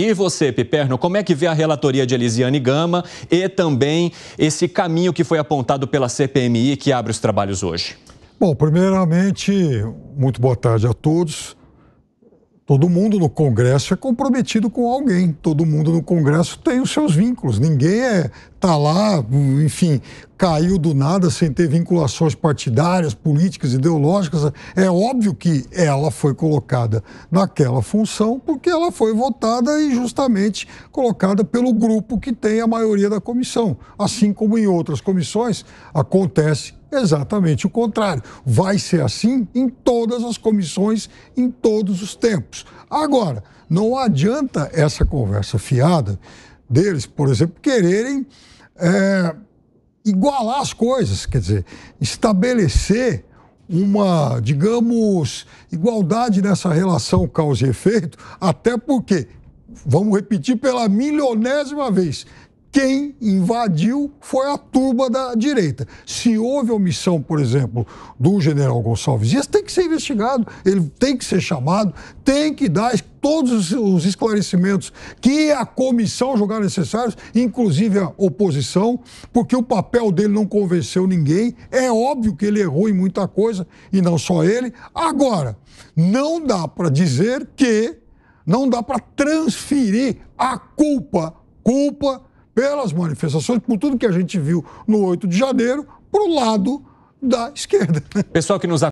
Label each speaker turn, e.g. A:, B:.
A: E você, Piperno, como é que vê a relatoria de Elisiane Gama e também esse caminho que foi apontado pela CPMI que abre os trabalhos hoje?
B: Bom, primeiramente, muito boa tarde a todos. Todo mundo no Congresso é comprometido com alguém. Todo mundo no Congresso tem os seus vínculos. Ninguém é tá lá, enfim, caiu do nada sem ter vinculações partidárias, políticas, ideológicas. É óbvio que ela foi colocada naquela função porque ela foi votada e justamente colocada pelo grupo que tem a maioria da comissão. Assim como em outras comissões acontece Exatamente o contrário. Vai ser assim em todas as comissões, em todos os tempos. Agora, não adianta essa conversa fiada deles, por exemplo, quererem é, igualar as coisas, quer dizer, estabelecer uma, digamos, igualdade nessa relação causa e efeito, até porque, vamos repetir pela milionésima vez, quem invadiu foi a turba da direita. Se houve omissão, por exemplo, do general Gonçalves Dias, tem que ser investigado, ele tem que ser chamado, tem que dar todos os esclarecimentos que a comissão julgar necessários, inclusive a oposição, porque o papel dele não convenceu ninguém. É óbvio que ele errou em muita coisa, e não só ele. Agora, não dá para dizer que. Não dá para transferir a culpa, culpa pelas manifestações, por tudo que a gente viu no 8 de janeiro, para o lado da esquerda. Né?
A: Pessoal que nos